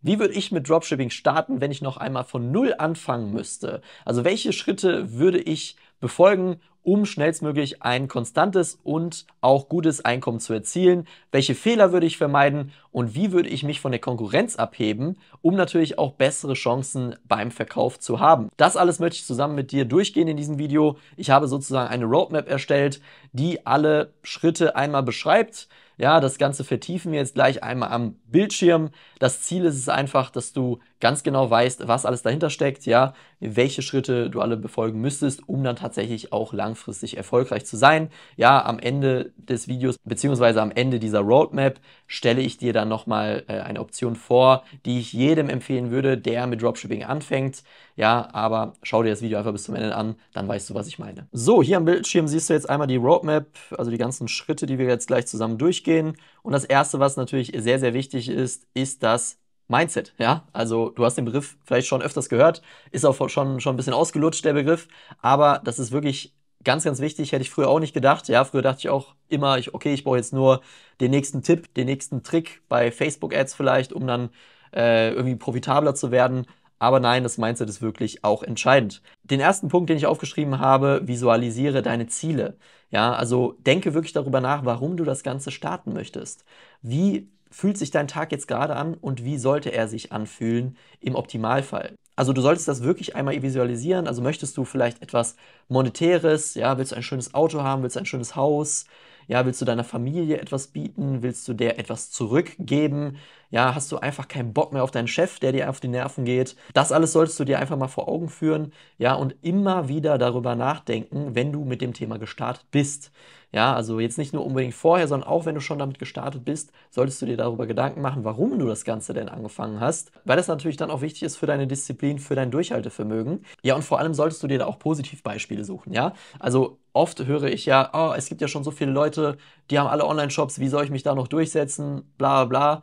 Wie würde ich mit Dropshipping starten, wenn ich noch einmal von Null anfangen müsste? Also welche Schritte würde ich befolgen, um schnellstmöglich ein konstantes und auch gutes Einkommen zu erzielen? Welche Fehler würde ich vermeiden und wie würde ich mich von der Konkurrenz abheben, um natürlich auch bessere Chancen beim Verkauf zu haben? Das alles möchte ich zusammen mit dir durchgehen in diesem Video. Ich habe sozusagen eine Roadmap erstellt, die alle Schritte einmal beschreibt. Ja, das Ganze vertiefen wir jetzt gleich einmal am Bildschirm. Das Ziel ist es einfach, dass du ganz genau weißt, was alles dahinter steckt, ja, welche Schritte du alle befolgen müsstest, um dann tatsächlich auch langfristig langfristig erfolgreich zu sein. Ja, am Ende des Videos beziehungsweise am Ende dieser Roadmap stelle ich dir dann nochmal äh, eine Option vor, die ich jedem empfehlen würde, der mit Dropshipping anfängt. Ja, aber schau dir das Video einfach bis zum Ende an, dann weißt du, was ich meine. So, hier am Bildschirm siehst du jetzt einmal die Roadmap, also die ganzen Schritte, die wir jetzt gleich zusammen durchgehen. Und das Erste, was natürlich sehr, sehr wichtig ist, ist das Mindset, ja. Also du hast den Begriff vielleicht schon öfters gehört, ist auch schon, schon ein bisschen ausgelutscht, der Begriff, aber das ist wirklich ganz, ganz wichtig, hätte ich früher auch nicht gedacht. Ja, früher dachte ich auch immer, ich, okay, ich brauche jetzt nur den nächsten Tipp, den nächsten Trick bei Facebook-Ads vielleicht, um dann äh, irgendwie profitabler zu werden. Aber nein, das Mindset ist wirklich auch entscheidend. Den ersten Punkt, den ich aufgeschrieben habe, visualisiere deine Ziele. Ja, also denke wirklich darüber nach, warum du das Ganze starten möchtest. Wie fühlt sich dein Tag jetzt gerade an und wie sollte er sich anfühlen im Optimalfall? Also du solltest das wirklich einmal visualisieren. Also möchtest du vielleicht etwas Monetäres, ja, willst du ein schönes Auto haben, willst du ein schönes Haus, ja, willst du deiner Familie etwas bieten? Willst du der etwas zurückgeben? Ja, hast du einfach keinen Bock mehr auf deinen Chef, der dir auf die Nerven geht? Das alles solltest du dir einfach mal vor Augen führen. Ja, und immer wieder darüber nachdenken, wenn du mit dem Thema gestartet bist. Ja, also jetzt nicht nur unbedingt vorher, sondern auch wenn du schon damit gestartet bist, solltest du dir darüber Gedanken machen, warum du das Ganze denn angefangen hast, weil das natürlich dann auch wichtig ist für deine Disziplin, für dein Durchhaltevermögen. Ja, und vor allem solltest du dir da auch Positivbeispiele suchen, ja? Also oft höre ich ja, oh, es gibt ja schon so viele Leute, die haben alle Online-Shops, wie soll ich mich da noch durchsetzen, bla bla. bla.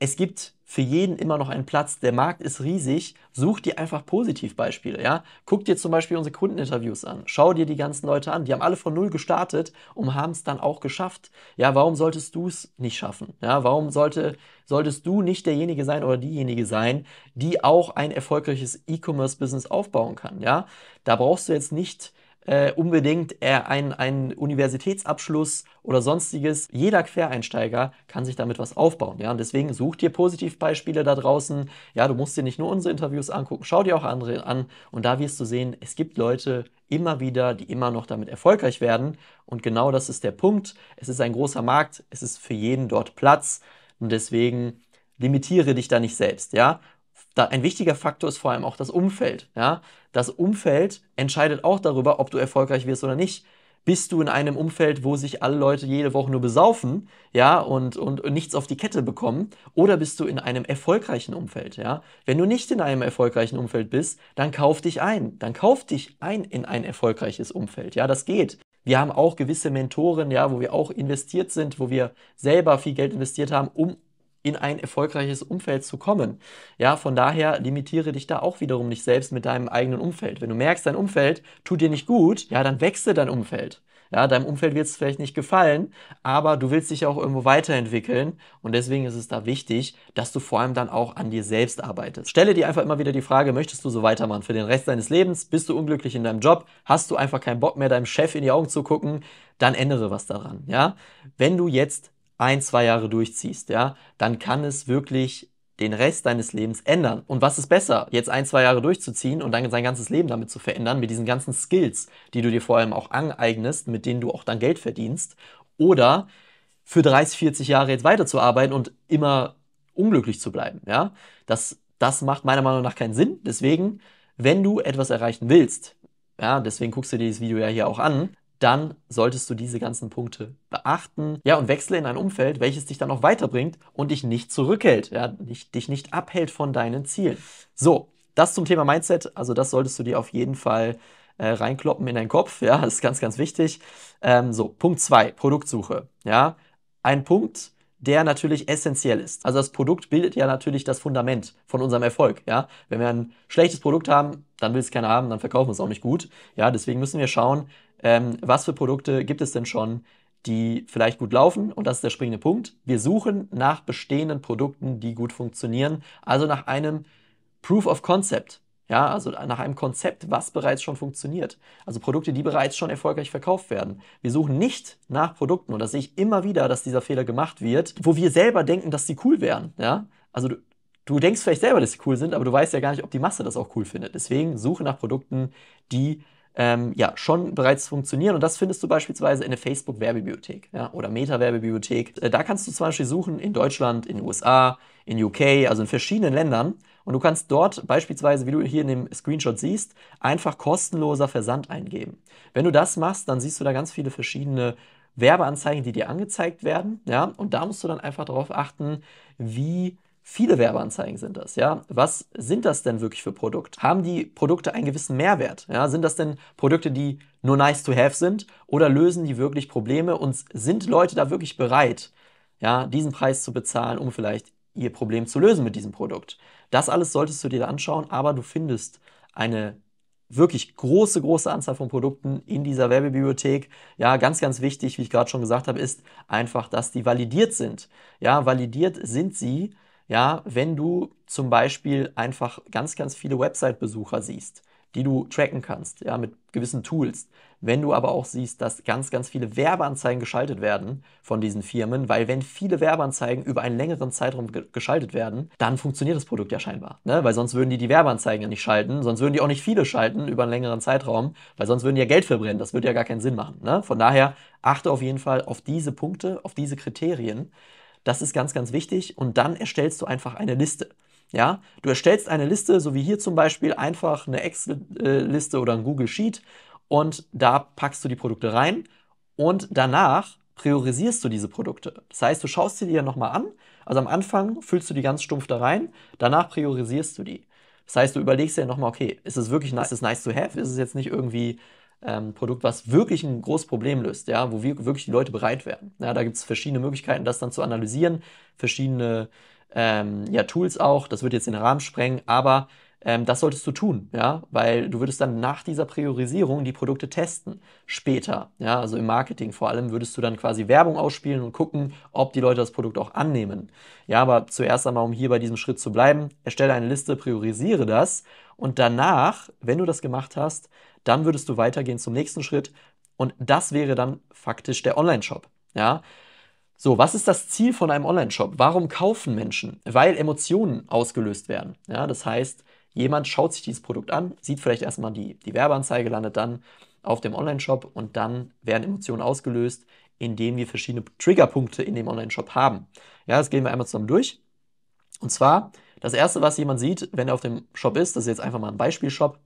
Es gibt für jeden immer noch einen Platz. Der Markt ist riesig. Such dir einfach Positivbeispiele, ja? Guck dir zum Beispiel unsere Kundeninterviews an. Schau dir die ganzen Leute an. Die haben alle von Null gestartet und haben es dann auch geschafft. Ja, warum solltest du es nicht schaffen? Ja, warum sollte, solltest du nicht derjenige sein oder diejenige sein, die auch ein erfolgreiches E-Commerce-Business aufbauen kann, ja? Da brauchst du jetzt nicht äh, unbedingt äh, einen, einen Universitätsabschluss oder sonstiges. Jeder Quereinsteiger kann sich damit was aufbauen. Ja? Und deswegen such dir Positivbeispiele da draußen. Ja, du musst dir nicht nur unsere Interviews angucken, schau dir auch andere an. Und da wirst du sehen, es gibt Leute immer wieder, die immer noch damit erfolgreich werden. Und genau das ist der Punkt. Es ist ein großer Markt, es ist für jeden dort Platz. Und deswegen limitiere dich da nicht selbst, ja? da ein wichtiger Faktor ist vor allem auch das Umfeld. Ja? Das Umfeld entscheidet auch darüber, ob du erfolgreich wirst oder nicht. Bist du in einem Umfeld, wo sich alle Leute jede Woche nur besaufen, ja, und, und, und nichts auf die Kette bekommen, oder bist du in einem erfolgreichen Umfeld, ja? Wenn du nicht in einem erfolgreichen Umfeld bist, dann kauf dich ein. Dann kauf dich ein in ein erfolgreiches Umfeld. Ja, das geht. Wir haben auch gewisse Mentoren, ja, wo wir auch investiert sind, wo wir selber viel Geld investiert haben, um in ein erfolgreiches Umfeld zu kommen. Ja, von daher limitiere dich da auch wiederum nicht selbst mit deinem eigenen Umfeld. Wenn du merkst, dein Umfeld tut dir nicht gut, ja, dann wechsle dein Umfeld. Ja, deinem Umfeld wird es vielleicht nicht gefallen, aber du willst dich ja auch irgendwo weiterentwickeln und deswegen ist es da wichtig, dass du vor allem dann auch an dir selbst arbeitest. Stelle dir einfach immer wieder die Frage, möchtest du so weitermachen für den Rest deines Lebens? Bist du unglücklich in deinem Job? Hast du einfach keinen Bock mehr, deinem Chef in die Augen zu gucken? Dann ändere was daran, ja? Wenn du jetzt ein, zwei Jahre durchziehst, ja, dann kann es wirklich den Rest deines Lebens ändern. Und was ist besser, jetzt ein, zwei Jahre durchzuziehen und dann sein ganzes Leben damit zu verändern, mit diesen ganzen Skills, die du dir vor allem auch aneignest, mit denen du auch dann Geld verdienst, oder für 30, 40 Jahre jetzt weiterzuarbeiten und immer unglücklich zu bleiben, ja? Das, das macht meiner Meinung nach keinen Sinn. Deswegen, wenn du etwas erreichen willst, ja, deswegen guckst du dir dieses Video ja hier auch an, dann solltest du diese ganzen Punkte beachten. Ja, und wechsle in ein Umfeld, welches dich dann auch weiterbringt und dich nicht zurückhält, ja, nicht, dich nicht abhält von deinen Zielen. So, das zum Thema Mindset. Also das solltest du dir auf jeden Fall äh, reinkloppen in deinen Kopf. Ja, das ist ganz, ganz wichtig. Ähm, so, Punkt 2, Produktsuche. Ja, ein Punkt, der natürlich essentiell ist. Also das Produkt bildet ja natürlich das Fundament von unserem Erfolg. Ja? Wenn wir ein schlechtes Produkt haben, dann will es keiner haben, dann verkaufen wir es auch nicht gut. Ja, deswegen müssen wir schauen, ähm, was für Produkte gibt es denn schon, die vielleicht gut laufen. Und das ist der springende Punkt. Wir suchen nach bestehenden Produkten, die gut funktionieren. Also nach einem Proof of Concept. Ja, also nach einem Konzept, was bereits schon funktioniert. Also Produkte, die bereits schon erfolgreich verkauft werden. Wir suchen nicht nach Produkten, und das sehe ich immer wieder, dass dieser Fehler gemacht wird, wo wir selber denken, dass sie cool wären. Ja, also du, du denkst vielleicht selber, dass sie cool sind, aber du weißt ja gar nicht, ob die Masse das auch cool findet. Deswegen suche nach Produkten, die ähm, ja schon bereits funktionieren. Und das findest du beispielsweise in der facebook werbibliothek ja, oder meta werbibliothek äh, da kannst du zum Beispiel suchen in Deutschland, in den USA, in UK, also in verschiedenen Ländern. Und du kannst dort beispielsweise, wie du hier in dem Screenshot siehst, einfach kostenloser Versand eingeben. Wenn du das machst, dann siehst du da ganz viele verschiedene Werbeanzeigen, die dir angezeigt werden. Ja? Und da musst du dann einfach darauf achten, wie Viele Werbeanzeigen sind das, ja. Was sind das denn wirklich für Produkte? Haben die Produkte einen gewissen Mehrwert? Ja? Sind das denn Produkte, die nur nice to have sind oder lösen die wirklich Probleme und sind Leute da wirklich bereit, ja, diesen Preis zu bezahlen, um vielleicht ihr Problem zu lösen mit diesem Produkt? Das alles solltest du dir anschauen, aber du findest eine wirklich große, große Anzahl von Produkten in dieser Werbebibliothek. Ja, ganz, ganz wichtig, wie ich gerade schon gesagt habe, ist einfach, dass die validiert sind. Ja, validiert sind sie ja, wenn du zum Beispiel einfach ganz, ganz viele Website-Besucher siehst, die du tracken kannst, ja, mit gewissen Tools. Wenn du aber auch siehst, dass ganz, ganz viele Werbeanzeigen geschaltet werden von diesen Firmen, weil wenn viele Werbeanzeigen über einen längeren Zeitraum ge geschaltet werden, dann funktioniert das Produkt ja scheinbar. Ne? Weil sonst würden die die Werbeanzeigen ja nicht schalten, sonst würden die auch nicht viele schalten über einen längeren Zeitraum, weil sonst würden die ja Geld verbrennen. Das würde ja gar keinen Sinn machen. Ne? Von daher achte auf jeden Fall auf diese Punkte, auf diese Kriterien. Das ist ganz, ganz wichtig. Und dann erstellst du einfach eine Liste. Ja, du erstellst eine Liste, so wie hier zum Beispiel, einfach eine Excel-Liste oder ein Google Sheet und da packst du die Produkte rein und danach priorisierst du diese Produkte. Das heißt, du schaust sie dir nochmal an. Also am Anfang füllst du die ganz stumpf da rein, danach priorisierst du die. Das heißt, du überlegst dir nochmal, okay, ist es wirklich nice, ist es nice to have, ist es jetzt nicht irgendwie ähm, Produkt, was wirklich ein großes Problem löst, ja, wo wir, wirklich die Leute bereit werden. Ja, da gibt es verschiedene Möglichkeiten, das dann zu analysieren, verschiedene ähm, ja, Tools auch, das wird jetzt den Rahmen sprengen, aber ähm, das solltest du tun, ja, weil du würdest dann nach dieser Priorisierung die Produkte testen, später, ja, also im Marketing vor allem würdest du dann quasi Werbung ausspielen und gucken, ob die Leute das Produkt auch annehmen. Ja, aber zuerst einmal, um hier bei diesem Schritt zu bleiben, erstelle eine Liste, priorisiere das und danach, wenn du das gemacht hast, dann würdest du weitergehen zum nächsten Schritt. Und das wäre dann faktisch der Online-Shop. Ja? So, was ist das Ziel von einem Online-Shop? Warum kaufen Menschen? Weil Emotionen ausgelöst werden. Ja, das heißt, jemand schaut sich dieses Produkt an, sieht vielleicht erstmal die, die Werbeanzeige, landet dann auf dem Online-Shop und dann werden Emotionen ausgelöst, indem wir verschiedene Triggerpunkte in dem Online-Shop haben. Ja, das gehen wir einmal zusammen durch. Und zwar das erste, was jemand sieht, wenn er auf dem Shop ist, das ist jetzt einfach mal ein Beispielshop.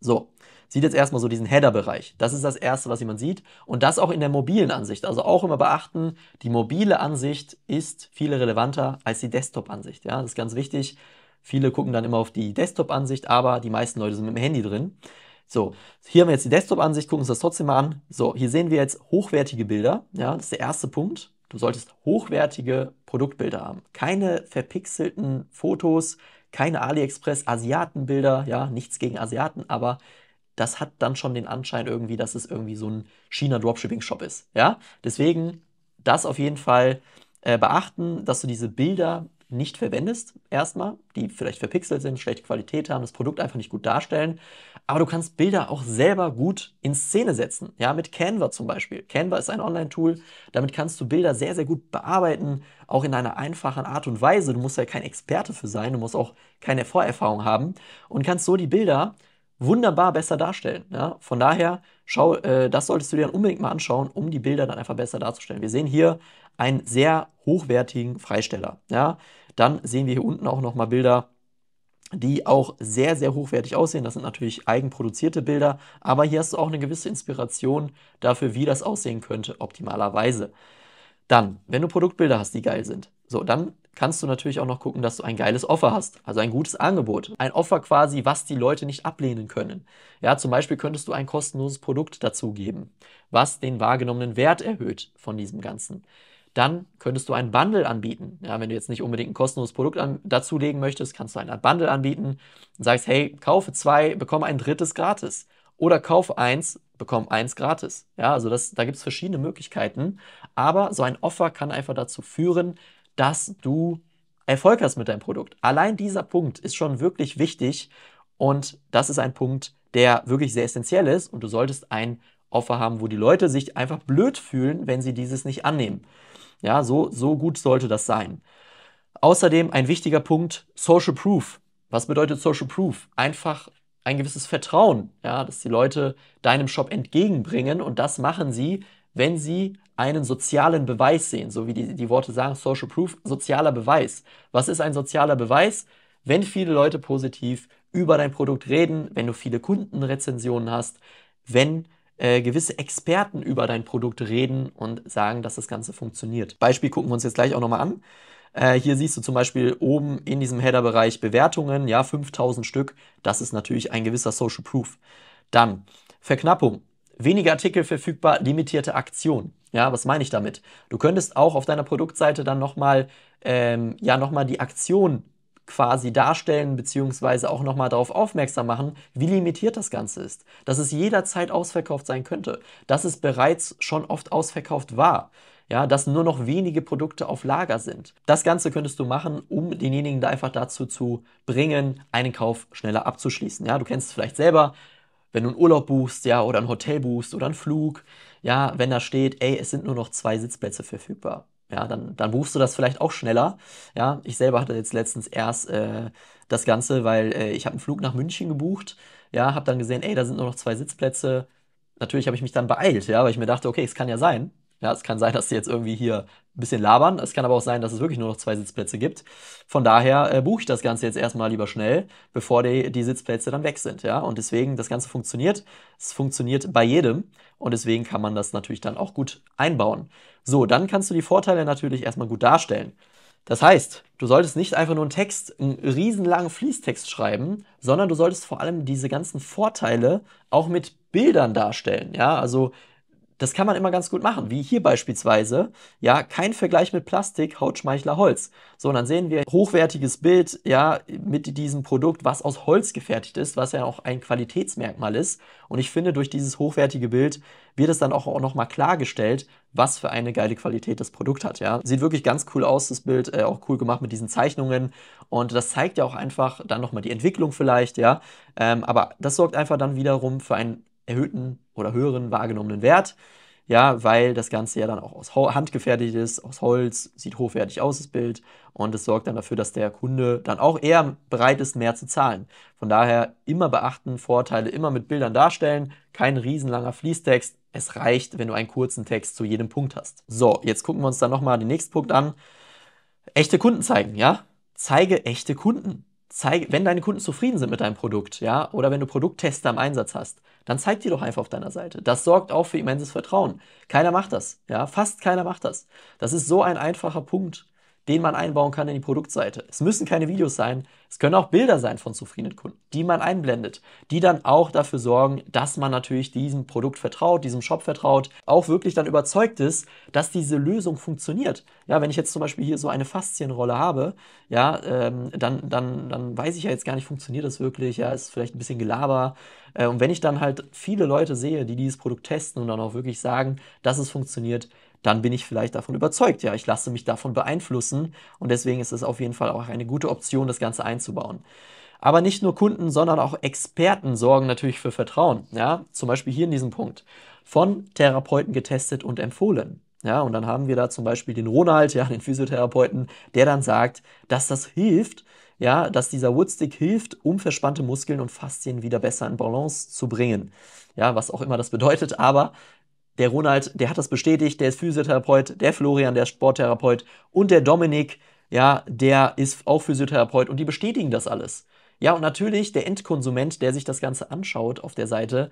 So, sieht jetzt erstmal so diesen Header-Bereich. Das ist das erste, was jemand sieht. Und das auch in der mobilen Ansicht. Also auch immer beachten, die mobile Ansicht ist viel relevanter als die Desktop-Ansicht. Ja, das ist ganz wichtig. Viele gucken dann immer auf die Desktop-Ansicht, aber die meisten Leute sind mit dem Handy drin. So, hier haben wir jetzt die Desktop-Ansicht, gucken uns das trotzdem mal an. So, hier sehen wir jetzt hochwertige Bilder. Ja, das ist der erste Punkt. Du solltest hochwertige Produktbilder haben. Keine verpixelten Fotos, keine AliExpress-Asiatenbilder, ja, nichts gegen Asiaten, aber das hat dann schon den Anschein irgendwie, dass es irgendwie so ein China-Dropshipping-Shop ist, ja. Deswegen das auf jeden Fall äh, beachten, dass du diese Bilder nicht verwendest, erstmal, die vielleicht verpixelt sind, schlechte Qualität haben, das Produkt einfach nicht gut darstellen. Aber du kannst Bilder auch selber gut in Szene setzen. Ja, mit Canva zum Beispiel. Canva ist ein Online-Tool. Damit kannst du Bilder sehr, sehr gut bearbeiten. Auch in einer einfachen Art und Weise. Du musst ja kein Experte für sein. Du musst auch keine Vorerfahrung haben. Und kannst so die Bilder wunderbar besser darstellen. Ja, von daher, schau, äh, das solltest du dir dann unbedingt mal anschauen, um die Bilder dann einfach besser darzustellen. Wir sehen hier einen sehr hochwertigen Freisteller. Ja, dann sehen wir hier unten auch nochmal Bilder die auch sehr, sehr hochwertig aussehen. Das sind natürlich eigenproduzierte Bilder, aber hier hast du auch eine gewisse Inspiration dafür, wie das aussehen könnte, optimalerweise. Dann, wenn du Produktbilder hast, die geil sind, so, dann kannst du natürlich auch noch gucken, dass du ein geiles Offer hast, also ein gutes Angebot. Ein Offer quasi, was die Leute nicht ablehnen können. Ja, zum Beispiel könntest du ein kostenloses Produkt dazugeben, was den wahrgenommenen Wert erhöht von diesem Ganzen dann könntest du einen Bundle anbieten. Ja, wenn du jetzt nicht unbedingt ein kostenloses Produkt an, dazulegen möchtest, kannst du einen Bundle anbieten und sagst, hey, kaufe zwei, bekomme ein drittes gratis. Oder kaufe eins, bekomme eins gratis. Ja, also das, da gibt es verschiedene Möglichkeiten. Aber so ein Offer kann einfach dazu führen, dass du Erfolg hast mit deinem Produkt. Allein dieser Punkt ist schon wirklich wichtig. Und das ist ein Punkt, der wirklich sehr essentiell ist. Und du solltest ein Offer haben, wo die Leute sich einfach blöd fühlen, wenn sie dieses nicht annehmen. Ja, so, so gut sollte das sein. Außerdem ein wichtiger Punkt, Social Proof. Was bedeutet Social Proof? Einfach ein gewisses Vertrauen, ja, dass die Leute deinem Shop entgegenbringen und das machen sie, wenn sie einen sozialen Beweis sehen, so wie die, die Worte sagen, Social Proof, sozialer Beweis. Was ist ein sozialer Beweis? Wenn viele Leute positiv über dein Produkt reden, wenn du viele Kundenrezensionen hast, wenn äh, gewisse Experten über dein Produkt reden und sagen, dass das Ganze funktioniert. Beispiel gucken wir uns jetzt gleich auch nochmal an. Äh, hier siehst du zum Beispiel oben in diesem Header-Bereich Bewertungen, ja, 5000 Stück. Das ist natürlich ein gewisser Social Proof. Dann Verknappung. Weniger Artikel verfügbar, limitierte Aktion. Ja, was meine ich damit? Du könntest auch auf deiner Produktseite dann nochmal ähm, ja, noch die Aktion quasi darstellen beziehungsweise auch nochmal darauf aufmerksam machen, wie limitiert das Ganze ist. Dass es jederzeit ausverkauft sein könnte, dass es bereits schon oft ausverkauft war. Ja, dass nur noch wenige Produkte auf Lager sind. Das Ganze könntest du machen, um denjenigen da einfach dazu zu bringen, einen Kauf schneller abzuschließen. Ja, du kennst es vielleicht selber, wenn du einen Urlaub buchst, ja, oder ein Hotel buchst oder einen Flug, ja, wenn da steht, ey, es sind nur noch zwei Sitzplätze verfügbar ja, dann, dann buchst du das vielleicht auch schneller. Ja, ich selber hatte jetzt letztens erst äh, das Ganze, weil äh, ich habe einen Flug nach München gebucht. Ja, habe dann gesehen, ey, da sind nur noch zwei Sitzplätze. Natürlich habe ich mich dann beeilt, ja, weil ich mir dachte, okay, es kann ja sein, ja, es kann sein, dass sie jetzt irgendwie hier ein bisschen labern. Es kann aber auch sein, dass es wirklich nur noch zwei Sitzplätze gibt. Von daher äh, buche ich das Ganze jetzt erstmal lieber schnell, bevor die, die Sitzplätze dann weg sind. Ja, und deswegen, das Ganze funktioniert. Es funktioniert bei jedem. Und deswegen kann man das natürlich dann auch gut einbauen. So, dann kannst du die Vorteile natürlich erstmal gut darstellen. Das heißt, du solltest nicht einfach nur einen Text, einen riesenlangen Fließtext schreiben, sondern du solltest vor allem diese ganzen Vorteile auch mit Bildern darstellen. Ja, also das kann man immer ganz gut machen, wie hier beispielsweise. Ja, kein Vergleich mit Plastik, Hautschmeichler Holz. So, und dann sehen wir hochwertiges Bild, ja, mit diesem Produkt, was aus Holz gefertigt ist, was ja auch ein Qualitätsmerkmal ist. Und ich finde, durch dieses hochwertige Bild wird es dann auch, auch nochmal klargestellt, was für eine geile Qualität das Produkt hat, ja. Sieht wirklich ganz cool aus, das Bild, äh, auch cool gemacht mit diesen Zeichnungen. Und das zeigt ja auch einfach dann nochmal die Entwicklung vielleicht, ja. Ähm, aber das sorgt einfach dann wiederum für ein erhöhten oder höheren wahrgenommenen Wert. Ja, weil das Ganze ja dann auch aus handgefertigt ist, aus Holz, sieht hochwertig aus, das Bild. Und es sorgt dann dafür, dass der Kunde dann auch eher bereit ist, mehr zu zahlen. Von daher immer beachten, Vorteile immer mit Bildern darstellen, kein riesenlanger Fließtext. Es reicht, wenn du einen kurzen Text zu jedem Punkt hast. So, jetzt gucken wir uns dann nochmal den nächsten Punkt an. Echte Kunden zeigen, ja? Zeige echte Kunden. Zeige, wenn deine Kunden zufrieden sind mit deinem Produkt, ja? Oder wenn du Produkttester im Einsatz hast dann zeig die doch einfach auf deiner Seite. Das sorgt auch für immenses Vertrauen. Keiner macht das. Ja, fast keiner macht das. Das ist so ein einfacher Punkt den man einbauen kann in die Produktseite. Es müssen keine Videos sein, es können auch Bilder sein von zufriedenen Kunden, die man einblendet, die dann auch dafür sorgen, dass man natürlich diesem Produkt vertraut, diesem Shop vertraut, auch wirklich dann überzeugt ist, dass diese Lösung funktioniert. Ja, wenn ich jetzt zum Beispiel hier so eine Faszienrolle habe, ja, ähm, dann, dann, dann weiß ich ja jetzt gar nicht, funktioniert das wirklich, ja, ist vielleicht ein bisschen Gelaber. Äh, und wenn ich dann halt viele Leute sehe, die dieses Produkt testen und dann auch wirklich sagen, dass es funktioniert, dann bin ich vielleicht davon überzeugt. Ja, ich lasse mich davon beeinflussen und deswegen ist es auf jeden Fall auch eine gute Option, das Ganze einzubauen. Aber nicht nur Kunden, sondern auch Experten sorgen natürlich für Vertrauen. Ja, zum Beispiel hier in diesem Punkt. Von Therapeuten getestet und empfohlen. Ja, und dann haben wir da zum Beispiel den Ronald, ja, den Physiotherapeuten, der dann sagt, dass das hilft, ja, dass dieser Woodstick hilft, um verspannte Muskeln und Faszien wieder besser in Balance zu bringen. Ja, was auch immer das bedeutet, aber der Ronald, der hat das bestätigt, der ist Physiotherapeut, der Florian, der Sporttherapeut und der Dominik, ja, der ist auch Physiotherapeut und die bestätigen das alles. Ja, und natürlich der Endkonsument, der sich das Ganze anschaut auf der Seite,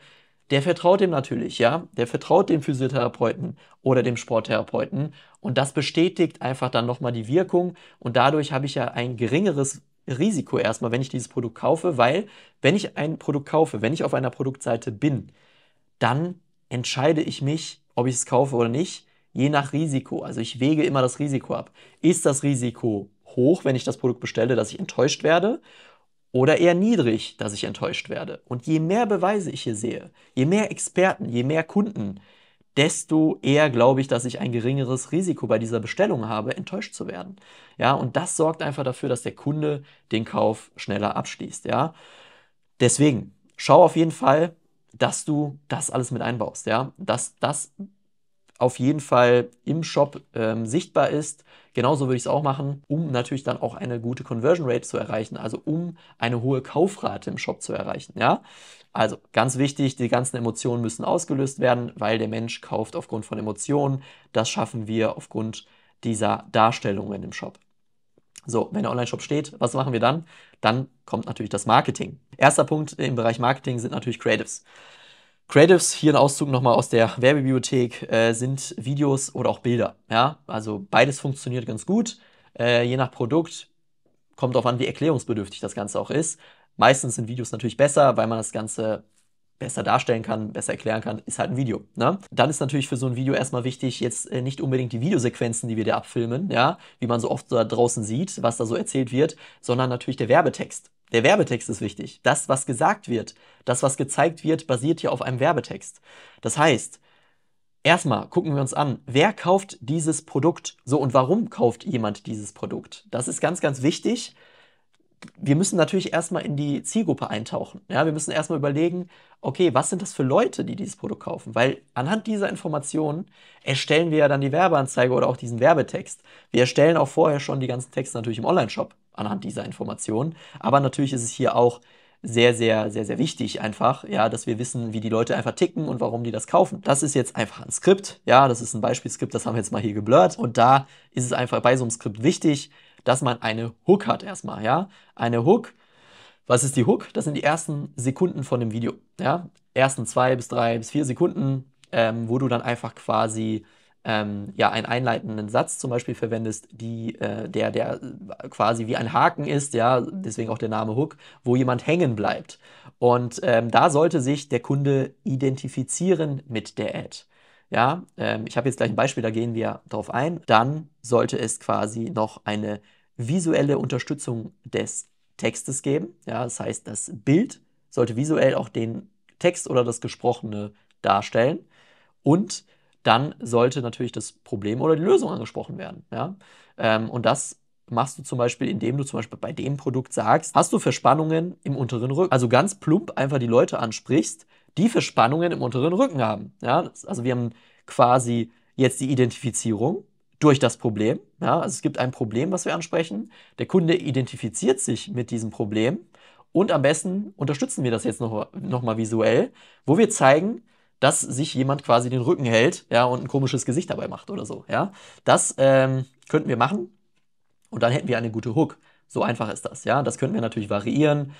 der vertraut dem natürlich, ja, der vertraut dem Physiotherapeuten oder dem Sporttherapeuten und das bestätigt einfach dann nochmal die Wirkung und dadurch habe ich ja ein geringeres Risiko erstmal, wenn ich dieses Produkt kaufe, weil wenn ich ein Produkt kaufe, wenn ich auf einer Produktseite bin, dann entscheide ich mich, ob ich es kaufe oder nicht, je nach Risiko. Also ich wege immer das Risiko ab. Ist das Risiko hoch, wenn ich das Produkt bestelle, dass ich enttäuscht werde? Oder eher niedrig, dass ich enttäuscht werde? Und je mehr Beweise ich hier sehe, je mehr Experten, je mehr Kunden, desto eher glaube ich, dass ich ein geringeres Risiko bei dieser Bestellung habe, enttäuscht zu werden. Ja, und das sorgt einfach dafür, dass der Kunde den Kauf schneller abschließt. Ja, deswegen schau auf jeden Fall, dass du das alles mit einbaust, ja, dass das auf jeden Fall im Shop ähm, sichtbar ist. Genauso würde ich es auch machen, um natürlich dann auch eine gute Conversion Rate zu erreichen, also um eine hohe Kaufrate im Shop zu erreichen, ja. Also ganz wichtig, die ganzen Emotionen müssen ausgelöst werden, weil der Mensch kauft aufgrund von Emotionen. Das schaffen wir aufgrund dieser Darstellungen im Shop. So, wenn der Online-Shop steht, was machen wir dann? Dann kommt natürlich das Marketing. Erster Punkt im Bereich Marketing sind natürlich Creatives. Creatives, hier ein Auszug nochmal aus der Werbebibliothek, äh, sind Videos oder auch Bilder. Ja? Also beides funktioniert ganz gut. Äh, je nach Produkt kommt darauf an, wie erklärungsbedürftig das Ganze auch ist. Meistens sind Videos natürlich besser, weil man das Ganze besser darstellen kann, besser erklären kann, ist halt ein Video. Ne? Dann ist natürlich für so ein Video erstmal wichtig, jetzt äh, nicht unbedingt die Videosequenzen, die wir da abfilmen, ja, wie man so oft da draußen sieht, was da so erzählt wird, sondern natürlich der Werbetext. Der Werbetext ist wichtig. Das, was gesagt wird, das, was gezeigt wird, basiert ja auf einem Werbetext. Das heißt, Erstmal gucken wir uns an, wer kauft dieses Produkt so und warum kauft jemand dieses Produkt. Das ist ganz, ganz wichtig, wir müssen natürlich erstmal in die Zielgruppe eintauchen. Ja, wir müssen erstmal überlegen, okay, was sind das für Leute, die dieses Produkt kaufen? Weil anhand dieser Informationen erstellen wir ja dann die Werbeanzeige oder auch diesen Werbetext. Wir erstellen auch vorher schon die ganzen Texte natürlich im Online-Shop anhand dieser Informationen. Aber natürlich ist es hier auch sehr, sehr, sehr, sehr wichtig einfach, ja, dass wir wissen, wie die Leute einfach ticken und warum die das kaufen. Das ist jetzt einfach ein Skript, ja, das ist ein Beispielskript, das haben wir jetzt mal hier geblurrt. Und da ist es einfach bei so einem Skript wichtig, dass man eine Hook hat erstmal, ja. Eine Hook. Was ist die Hook? Das sind die ersten Sekunden von dem Video, ja. Ersten zwei bis drei bis vier Sekunden, ähm, wo du dann einfach quasi ähm, ja, einen einleitenden Satz zum Beispiel verwendest, die, äh, der, der äh, quasi wie ein Haken ist, ja, deswegen auch der Name Hook, wo jemand hängen bleibt. Und ähm, da sollte sich der Kunde identifizieren mit der Ad. Ja, ähm, ich habe jetzt gleich ein Beispiel, da gehen wir drauf ein. Dann sollte es quasi noch eine visuelle Unterstützung des Textes geben. Ja, das heißt, das Bild sollte visuell auch den Text oder das Gesprochene darstellen. Und dann sollte natürlich das Problem oder die Lösung angesprochen werden. Ja? Ähm, und das machst du zum Beispiel, indem du zum Beispiel bei dem Produkt sagst, hast du Verspannungen im unteren Rücken. Also ganz plump einfach die Leute ansprichst, die Verspannungen im unteren Rücken haben. Ja? Also wir haben quasi jetzt die Identifizierung durch das Problem. Ja, also es gibt ein Problem, was wir ansprechen. Der Kunde identifiziert sich mit diesem Problem und am besten unterstützen wir das jetzt noch, noch mal visuell, wo wir zeigen, dass sich jemand quasi den Rücken hält ja, und ein komisches Gesicht dabei macht oder so. Ja. Das ähm, könnten wir machen und dann hätten wir eine gute Hook. So einfach ist das. Ja. Das könnten wir natürlich variieren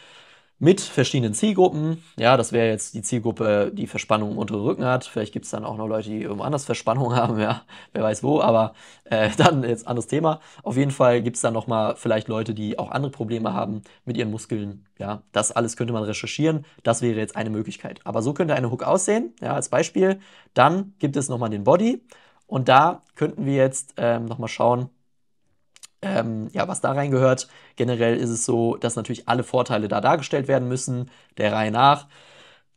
mit verschiedenen Zielgruppen. Ja, das wäre jetzt die Zielgruppe, die Verspannung im unteren Rücken hat. Vielleicht gibt es dann auch noch Leute, die irgendwo anders Verspannung haben, ja, wer weiß wo, aber äh, dann jetzt anderes Thema. Auf jeden Fall gibt es dann nochmal vielleicht Leute, die auch andere Probleme haben mit ihren Muskeln. Ja, das alles könnte man recherchieren. Das wäre jetzt eine Möglichkeit. Aber so könnte eine Hook aussehen, ja, als Beispiel. Dann gibt es nochmal den Body. Und da könnten wir jetzt ähm, nochmal schauen, ähm, ja, was da reingehört. Generell ist es so, dass natürlich alle Vorteile da dargestellt werden müssen, der Reihe nach.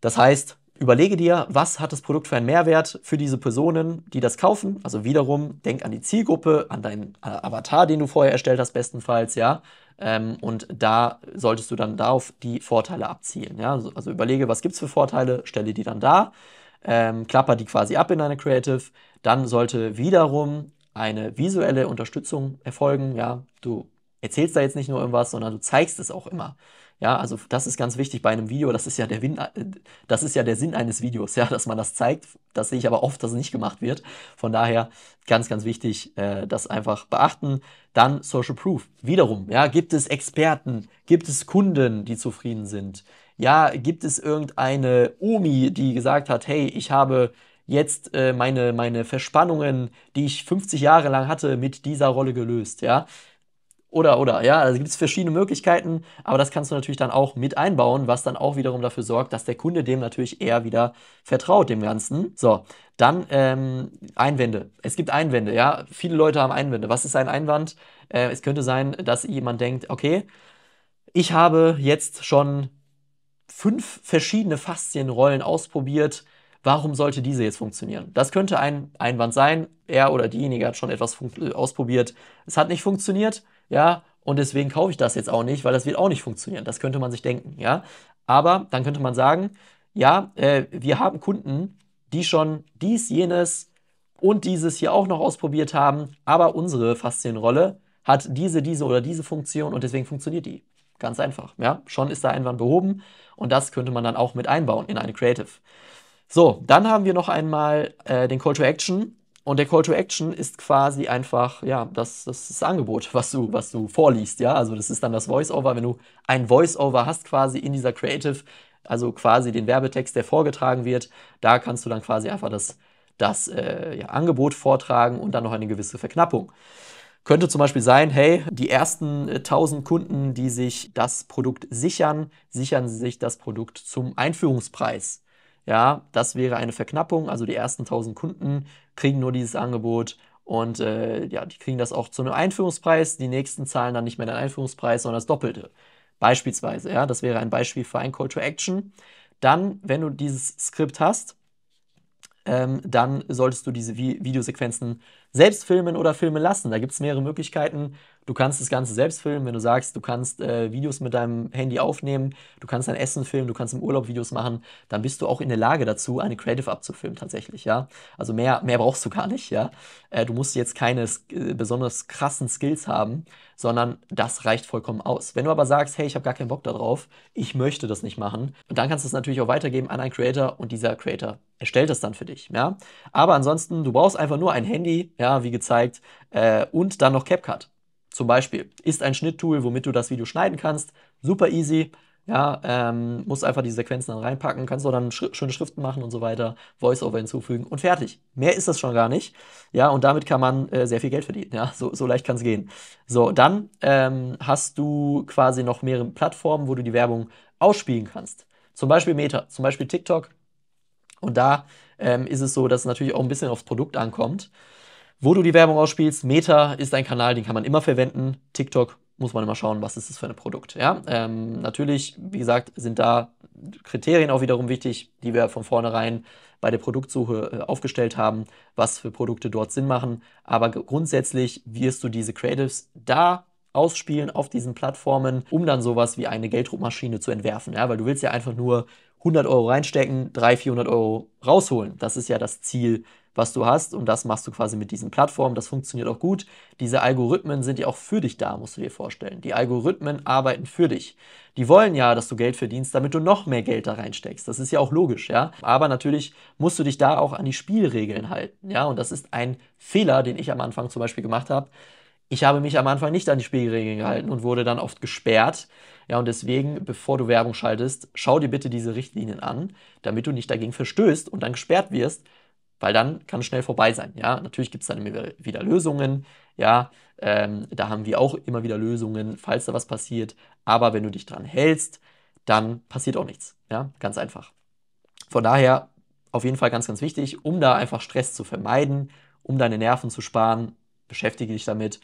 Das heißt, überlege dir, was hat das Produkt für einen Mehrwert für diese Personen, die das kaufen. Also wiederum, denk an die Zielgruppe, an deinen äh, Avatar, den du vorher erstellt hast, bestenfalls, ja. Ähm, und da solltest du dann darauf die Vorteile abzielen. Ja? Also, also überlege, was gibt es für Vorteile, stelle die dann da, ähm, klapper die quasi ab in deine Creative. Dann sollte wiederum eine visuelle Unterstützung erfolgen. Ja, du erzählst da jetzt nicht nur irgendwas, sondern du zeigst es auch immer. Ja, also das ist ganz wichtig bei einem Video. Das ist ja der, Win das ist ja der Sinn eines Videos, ja, dass man das zeigt. Das sehe ich aber oft, dass es nicht gemacht wird. Von daher ganz, ganz wichtig, äh, das einfach beachten. Dann Social Proof. Wiederum, ja, gibt es Experten, gibt es Kunden, die zufrieden sind? Ja, gibt es irgendeine Omi, die gesagt hat, hey, ich habe jetzt äh, meine, meine Verspannungen, die ich 50 Jahre lang hatte, mit dieser Rolle gelöst, ja. Oder, oder, ja, also gibt es verschiedene Möglichkeiten, aber das kannst du natürlich dann auch mit einbauen, was dann auch wiederum dafür sorgt, dass der Kunde dem natürlich eher wieder vertraut, dem Ganzen. So, dann ähm, Einwände. Es gibt Einwände, ja. Viele Leute haben Einwände. Was ist ein Einwand? Äh, es könnte sein, dass jemand denkt, okay, ich habe jetzt schon fünf verschiedene Faszienrollen ausprobiert Warum sollte diese jetzt funktionieren? Das könnte ein Einwand sein. Er oder diejenige hat schon etwas äh, ausprobiert. Es hat nicht funktioniert, ja, und deswegen kaufe ich das jetzt auch nicht, weil das wird auch nicht funktionieren. Das könnte man sich denken, ja. Aber dann könnte man sagen, ja, äh, wir haben Kunden, die schon dies, jenes und dieses hier auch noch ausprobiert haben, aber unsere Faszienrolle hat diese, diese oder diese Funktion und deswegen funktioniert die. Ganz einfach, ja. Schon ist der Einwand behoben und das könnte man dann auch mit einbauen in eine Creative. So, dann haben wir noch einmal äh, den Call to Action. Und der Call to Action ist quasi einfach, ja, das, das, das Angebot, was du, was du vorliest, ja. Also das ist dann das Voice-Over, wenn du ein Voice-Over hast quasi in dieser Creative, also quasi den Werbetext, der vorgetragen wird, da kannst du dann quasi einfach das, das äh, ja, Angebot vortragen und dann noch eine gewisse Verknappung. Könnte zum Beispiel sein, hey, die ersten 1000 äh, Kunden, die sich das Produkt sichern, sichern sie sich das Produkt zum Einführungspreis. Ja, das wäre eine Verknappung. Also die ersten 1000 Kunden kriegen nur dieses Angebot und äh, ja, die kriegen das auch zu einem Einführungspreis. Die nächsten zahlen dann nicht mehr den Einführungspreis, sondern das Doppelte. Beispielsweise, ja, das wäre ein Beispiel für ein Call to Action. Dann, wenn du dieses Skript hast, ähm, dann solltest du diese Vi Videosequenzen selbst filmen oder filmen lassen. Da gibt es mehrere Möglichkeiten. Du kannst das Ganze selbst filmen, wenn du sagst, du kannst äh, Videos mit deinem Handy aufnehmen, du kannst dein Essen filmen, du kannst im Urlaub Videos machen, dann bist du auch in der Lage dazu, eine Creative abzufilmen tatsächlich, ja. Also mehr, mehr brauchst du gar nicht, ja. Äh, du musst jetzt keine äh, besonders krassen Skills haben, sondern das reicht vollkommen aus. Wenn du aber sagst, hey, ich habe gar keinen Bock darauf, ich möchte das nicht machen, dann kannst du es natürlich auch weitergeben an einen Creator und dieser Creator erstellt das dann für dich, ja. Aber ansonsten, du brauchst einfach nur ein Handy, ja, wie gezeigt, äh, und dann noch CapCut. Zum Beispiel ist ein Schnitttool, womit du das Video schneiden kannst, super easy. Ja, ähm, musst einfach die Sequenzen dann reinpacken, kannst auch dann Schri schöne Schriften machen und so weiter, Voiceover hinzufügen und fertig. Mehr ist das schon gar nicht. Ja, und damit kann man äh, sehr viel Geld verdienen. Ja, so, so leicht kann es gehen. So, dann ähm, hast du quasi noch mehrere Plattformen, wo du die Werbung ausspielen kannst. Zum Beispiel Meta, zum Beispiel TikTok. Und da ähm, ist es so, dass es natürlich auch ein bisschen aufs Produkt ankommt wo du die Werbung ausspielst. Meta ist ein Kanal, den kann man immer verwenden. TikTok muss man immer schauen, was ist das für ein Produkt. Ja? Ähm, natürlich, wie gesagt, sind da Kriterien auch wiederum wichtig, die wir von vornherein bei der Produktsuche äh, aufgestellt haben, was für Produkte dort Sinn machen. Aber grundsätzlich wirst du diese Creatives da ausspielen auf diesen Plattformen, um dann sowas wie eine Gelddruckmaschine zu entwerfen. Ja? Weil du willst ja einfach nur 100 Euro reinstecken, 300, 400 Euro rausholen. Das ist ja das Ziel was du hast. Und das machst du quasi mit diesen Plattformen. Das funktioniert auch gut. Diese Algorithmen sind ja auch für dich da, musst du dir vorstellen. Die Algorithmen arbeiten für dich. Die wollen ja, dass du Geld verdienst, damit du noch mehr Geld da reinsteckst. Das ist ja auch logisch, ja. Aber natürlich musst du dich da auch an die Spielregeln halten, ja. Und das ist ein Fehler, den ich am Anfang zum Beispiel gemacht habe. Ich habe mich am Anfang nicht an die Spielregeln gehalten und wurde dann oft gesperrt. Ja, und deswegen, bevor du Werbung schaltest, schau dir bitte diese Richtlinien an, damit du nicht dagegen verstößt und dann gesperrt wirst weil dann kann es schnell vorbei sein. Ja, natürlich gibt es dann immer wieder Lösungen. Ja, ähm, da haben wir auch immer wieder Lösungen, falls da was passiert. Aber wenn du dich dran hältst, dann passiert auch nichts. Ja, ganz einfach. Von daher auf jeden Fall ganz, ganz wichtig, um da einfach Stress zu vermeiden, um deine Nerven zu sparen, beschäftige dich damit.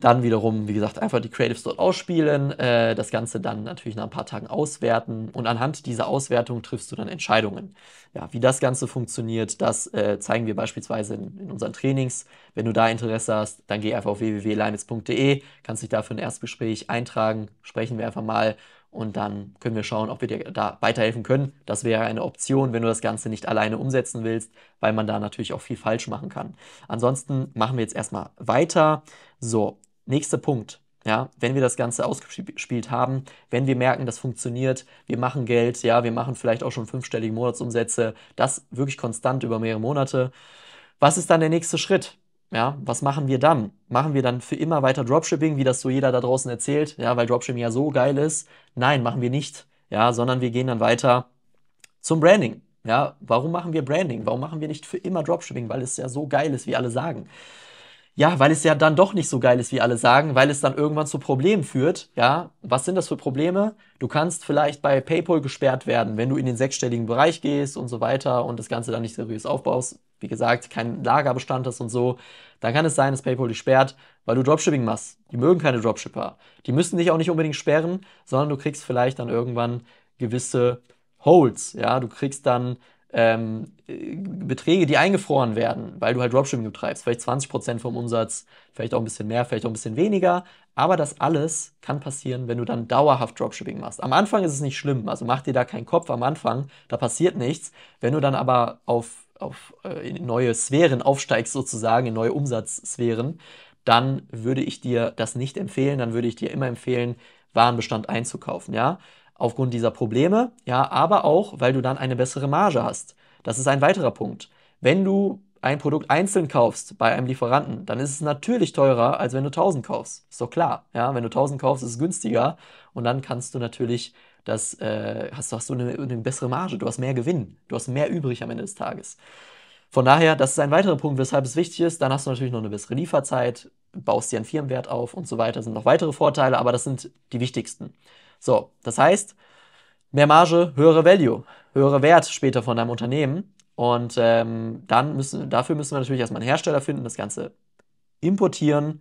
Dann wiederum, wie gesagt, einfach die Creatives dort ausspielen, äh, das Ganze dann natürlich nach ein paar Tagen auswerten und anhand dieser Auswertung triffst du dann Entscheidungen. Ja, wie das Ganze funktioniert, das äh, zeigen wir beispielsweise in, in, unseren Trainings. Wenn du da Interesse hast, dann geh einfach auf www.leimitz.de, kannst dich dafür ein Erstgespräch eintragen, sprechen wir einfach mal und dann können wir schauen, ob wir dir da weiterhelfen können. Das wäre eine Option, wenn du das Ganze nicht alleine umsetzen willst, weil man da natürlich auch viel falsch machen kann. Ansonsten machen wir jetzt erstmal weiter. So, Nächster Punkt. Ja, wenn wir das Ganze ausgespielt haben, wenn wir merken, das funktioniert, wir machen Geld, ja, wir machen vielleicht auch schon fünfstellige Monatsumsätze, das wirklich konstant über mehrere Monate. Was ist dann der nächste Schritt? Ja, was machen wir dann? Machen wir dann für immer weiter Dropshipping, wie das so jeder da draußen erzählt, ja, weil Dropshipping ja so geil ist? Nein, machen wir nicht, ja, sondern wir gehen dann weiter zum Branding. Ja, warum machen wir Branding? Warum machen wir nicht für immer Dropshipping, weil es ja so geil ist, wie alle sagen? Ja, weil es ja dann doch nicht so geil ist, wie alle sagen, weil es dann irgendwann zu Problemen führt. Ja, was sind das für Probleme? Du kannst vielleicht bei PayPal gesperrt werden, wenn du in den sechsstelligen Bereich gehst und so weiter und das Ganze dann nicht seriös aufbaust. Wie gesagt, kein Lagerbestand hast und so. Dann kann es sein, dass PayPal dich sperrt, weil du Dropshipping machst. Die mögen keine Dropshipper. Die müssen dich auch nicht unbedingt sperren, sondern du kriegst vielleicht dann irgendwann gewisse Holds. Ja, du kriegst dann ähm, Beträge, die eingefroren werden, weil du halt Dropshipping betreibst. Vielleicht 20% vom Umsatz, vielleicht auch ein bisschen mehr, vielleicht auch ein bisschen weniger. Aber das alles kann passieren, wenn du dann dauerhaft Dropshipping machst. Am Anfang ist es nicht schlimm, also mach dir da keinen Kopf am Anfang, da passiert nichts. Wenn du dann aber auf, auf äh, neue Sphären aufsteigst, sozusagen, in neue Umsatzsphären, dann würde ich dir das nicht empfehlen, dann würde ich dir immer empfehlen, Warenbestand einzukaufen, ja aufgrund dieser Probleme, ja, aber auch, weil du dann eine bessere Marge hast. Das ist ein weiterer Punkt. Wenn du ein Produkt einzeln kaufst bei einem Lieferanten, dann ist es natürlich teurer, als wenn du 1000 kaufst. Ist doch klar. Ja, wenn du 1000 kaufst, ist es günstiger und dann kannst du natürlich das, äh, hast, hast du eine, eine bessere Marge, du hast mehr Gewinn, du hast mehr übrig am Ende des Tages. Von daher, das ist ein weiterer Punkt, weshalb es wichtig ist. Dann hast du natürlich noch eine bessere Lieferzeit, baust dir einen Firmenwert auf und so weiter. Das sind noch weitere Vorteile, aber das sind die wichtigsten. So, das heißt, mehr Marge, höhere Value, höhere Wert später von deinem Unternehmen. Und ähm, dann müssen, dafür müssen wir natürlich erstmal einen Hersteller finden, das Ganze importieren.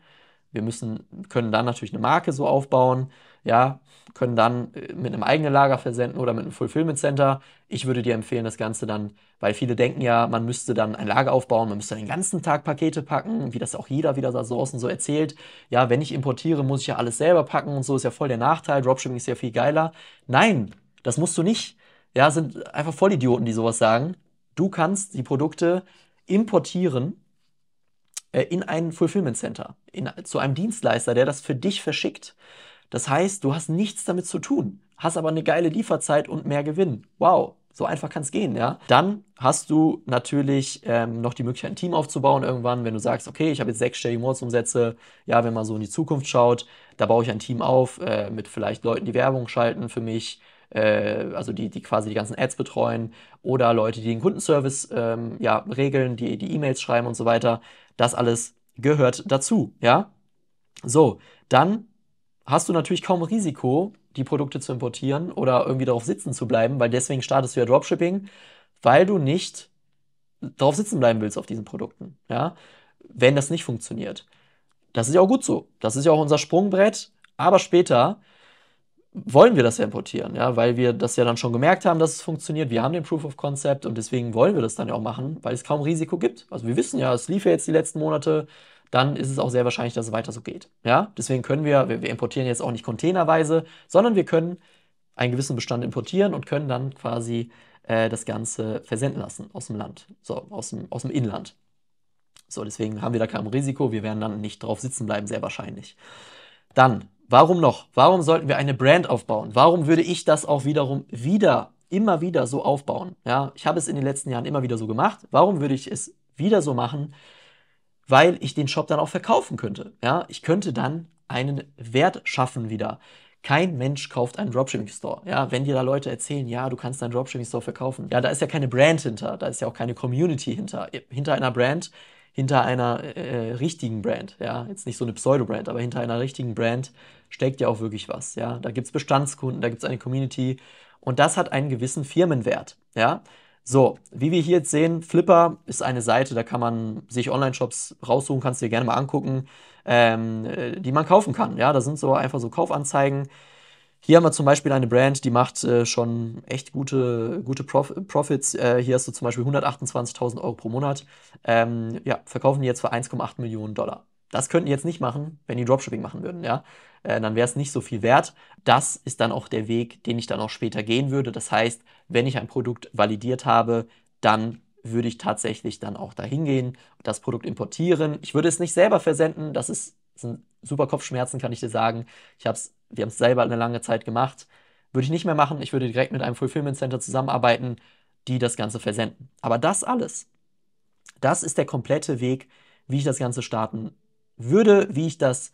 Wir müssen, können dann natürlich eine Marke so aufbauen ja, können dann äh, mit einem eigenen Lager versenden oder mit einem Fulfillment Center. Ich würde dir empfehlen, das Ganze dann, weil viele denken ja, man müsste dann ein Lager aufbauen, man müsste den ganzen Tag Pakete packen, wie das auch jeder wieder so außen so erzählt. Ja, wenn ich importiere, muss ich ja alles selber packen und so ist ja voll der Nachteil. Dropshipping ist ja viel geiler. Nein, das musst du nicht. Ja, sind einfach Vollidioten, die sowas sagen. Du kannst die Produkte importieren äh, in ein Fulfillment Center, in, zu einem Dienstleister, der das für dich verschickt. Das heißt, du hast nichts damit zu tun, hast aber eine geile Lieferzeit und mehr Gewinn. Wow, so einfach kann es gehen, ja. Dann hast du natürlich ähm, noch die Möglichkeit, ein Team aufzubauen irgendwann, wenn du sagst, okay, ich habe jetzt sechsstellige Monatsumsätze. Ja, wenn man so in die Zukunft schaut, da baue ich ein Team auf äh, mit vielleicht Leuten, die Werbung schalten für mich, äh, also die, die quasi die ganzen Ads betreuen oder Leute, die den Kundenservice ähm, ja, regeln, die die E-Mails schreiben und so weiter. Das alles gehört dazu, ja. So, dann hast du natürlich kaum Risiko, die Produkte zu importieren oder irgendwie darauf sitzen zu bleiben, weil deswegen startest du ja Dropshipping, weil du nicht darauf sitzen bleiben willst auf diesen Produkten, ja, wenn das nicht funktioniert. Das ist ja auch gut so. Das ist ja auch unser Sprungbrett, aber später wollen wir das ja importieren, ja, weil wir das ja dann schon gemerkt haben, dass es funktioniert. Wir haben den Proof of Concept und deswegen wollen wir das dann ja auch machen, weil es kaum Risiko gibt. Also wir wissen ja, es lief ja jetzt die letzten Monate, dann ist es auch sehr wahrscheinlich, dass es weiter so geht. Ja? Deswegen können wir, wir, wir importieren jetzt auch nicht containerweise, sondern wir können einen gewissen Bestand importieren und können dann quasi äh, das Ganze versenden lassen aus dem Land, so aus dem, aus dem Inland. So, deswegen haben wir da kein Risiko, wir werden dann nicht drauf sitzen bleiben, sehr wahrscheinlich. Dann, warum noch? Warum sollten wir eine Brand aufbauen? Warum würde ich das auch wiederum wieder, immer wieder so aufbauen? Ja, ich habe es in den letzten Jahren immer wieder so gemacht. Warum würde ich es wieder so machen? weil ich den Shop dann auch verkaufen könnte. Ja, ich könnte dann einen Wert schaffen wieder. Kein Mensch kauft einen Dropshipping-Store. Ja, wenn dir da Leute erzählen, ja, du kannst einen Dropshipping-Store verkaufen. Ja, da ist ja keine Brand hinter, da ist ja auch keine Community hinter. Hinter einer Brand, hinter einer äh, richtigen Brand, ja, jetzt nicht so eine Pseudo-Brand, aber hinter einer richtigen Brand steckt ja auch wirklich was. Ja, da gibt es Bestandskunden, da gibt es eine Community und das hat einen gewissen Firmenwert. Ja, so, wie wir hier jetzt sehen, Flipper ist eine Seite, da kann man sich Online-Shops raussuchen, kannst du dir gerne mal angucken, ähm, äh, die man kaufen kann. Ja, da sind so einfach so Kaufanzeigen. Hier haben wir zum Beispiel eine Brand, die macht äh, schon echt gute, gute Prof Profits. Äh, hier hast du zum Beispiel 128.000 Euro pro Monat. Ähm, ja, verkaufen die jetzt für 1,8 Millionen Dollar. Das könnten die jetzt nicht machen, wenn die Dropshipping machen würden, ja. Äh, dann wäre es nicht so viel wert. Das ist dann auch der Weg, den ich dann auch später gehen würde. Das heißt, wenn ich ein Produkt validiert habe, dann würde ich tatsächlich dann auch dahin gehen, das Produkt importieren. Ich würde es nicht selber versenden, das ist, sind super Kopfschmerzen, kann ich dir sagen. Ich hab's, wir haben es selber eine lange Zeit gemacht. Würde ich nicht mehr machen, ich würde direkt mit einem Fulfillment Center zusammenarbeiten, die das Ganze versenden. Aber das alles, das ist der komplette Weg, wie ich das Ganze starten würde, wie ich das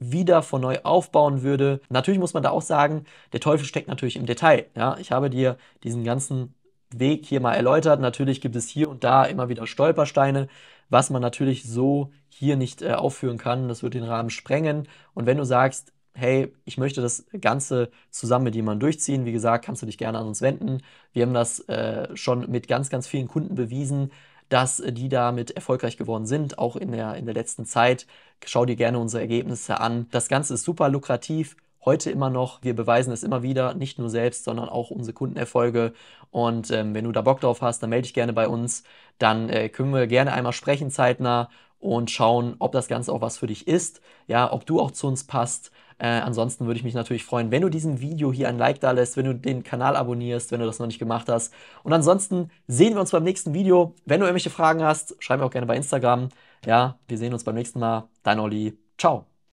wieder von neu aufbauen würde. Natürlich muss man da auch sagen, der Teufel steckt natürlich im Detail. Ja, ich habe dir diesen ganzen Weg hier mal erläutert. Natürlich gibt es hier und da immer wieder Stolpersteine, was man natürlich so hier nicht äh, aufführen kann. Das wird den Rahmen sprengen. Und wenn du sagst, hey, ich möchte das Ganze zusammen mit jemandem durchziehen. Wie gesagt, kannst du dich gerne an uns wenden. Wir haben das äh, schon mit ganz, ganz vielen Kunden bewiesen, dass äh, die damit erfolgreich geworden sind, auch in der, in der letzten Zeit. Schau dir gerne unsere Ergebnisse an. Das Ganze ist super lukrativ heute immer noch. Wir beweisen es immer wieder, nicht nur selbst, sondern auch unsere Kundenerfolge. Und ähm, wenn du da Bock drauf hast, dann melde dich gerne bei uns. Dann äh, können wir gerne einmal sprechen zeitnah und schauen, ob das Ganze auch was für dich ist, ja, ob du auch zu uns passt. Äh, ansonsten würde ich mich natürlich freuen, wenn du diesem Video hier ein Like da lässt, wenn du den Kanal abonnierst, wenn du das noch nicht gemacht hast. Und ansonsten sehen wir uns beim nächsten Video. Wenn du irgendwelche Fragen hast, schreib mir auch gerne bei Instagram. Ja, wir sehen uns beim nächsten Mal. Dein Olli. Ciao.